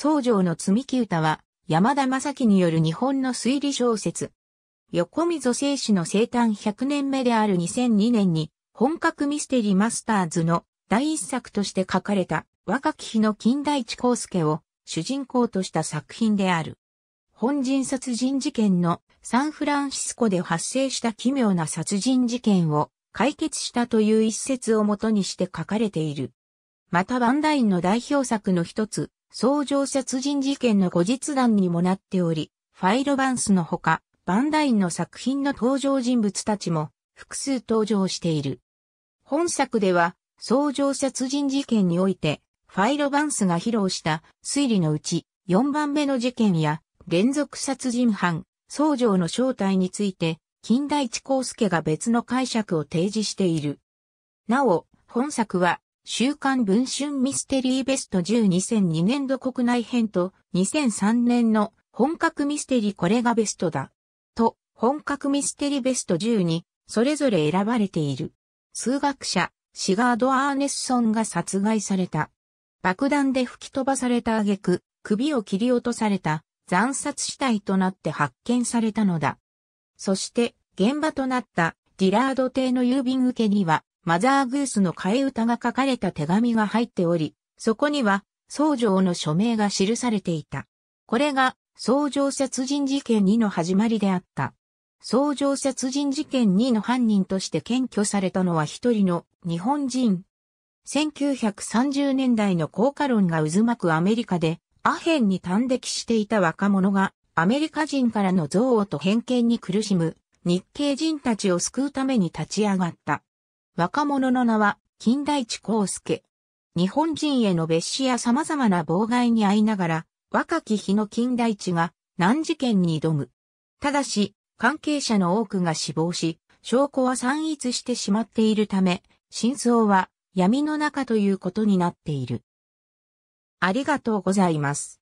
僧正の積木歌は、山田正樹による日本の推理小説。横溝正史の生誕100年目である2002年に、本格ミステリーマスターズの第一作として書かれた若き日の金代地光介を主人公とした作品である。本人殺人事件のサンフランシスコで発生した奇妙な殺人事件を解決したという一節をもとにして書かれている。またバンダインの代表作の一つ、相乗殺人事件の後日談にもなっており、ファイロバンスのほか、バンダインの作品の登場人物たちも複数登場している。本作では、相乗殺人事件において、ファイロバンスが披露した推理のうち4番目の事件や連続殺人犯、相乗の正体について、金代地光介が別の解釈を提示している。なお、本作は週刊文春ミステリーベスト102002年度国内編と2003年の本格ミステリーこれがベストだ。と、本格ミステリーベスト10にそれぞれ選ばれている。数学者、シガード・アーネスソンが殺害された。爆弾で吹き飛ばされた挙句、首を切り落とされた惨殺死体となって発見されたのだ。そして、現場となったディラード邸の郵便受けには、マザーグースの替え歌が書かれた手紙が入っており、そこには、僧正の署名が記されていた。これが、僧正殺人事件2の始まりであった。僧正殺人事件2の犯人として検挙されたのは一人の日本人。1930年代の効果論が渦巻くアメリカで、アヘンに端歴していた若者が、アメリカ人からの憎悪と偏見に苦しむ、日系人たちを救うために立ち上がった。若者の名は、金田一光介。日本人への蔑視や様々な妨害に遭いながら、若き日の金田一が難事件に挑む。ただし、関係者の多くが死亡し、証拠は散逸してしまっているため、真相は闇の中ということになっている。ありがとうございます。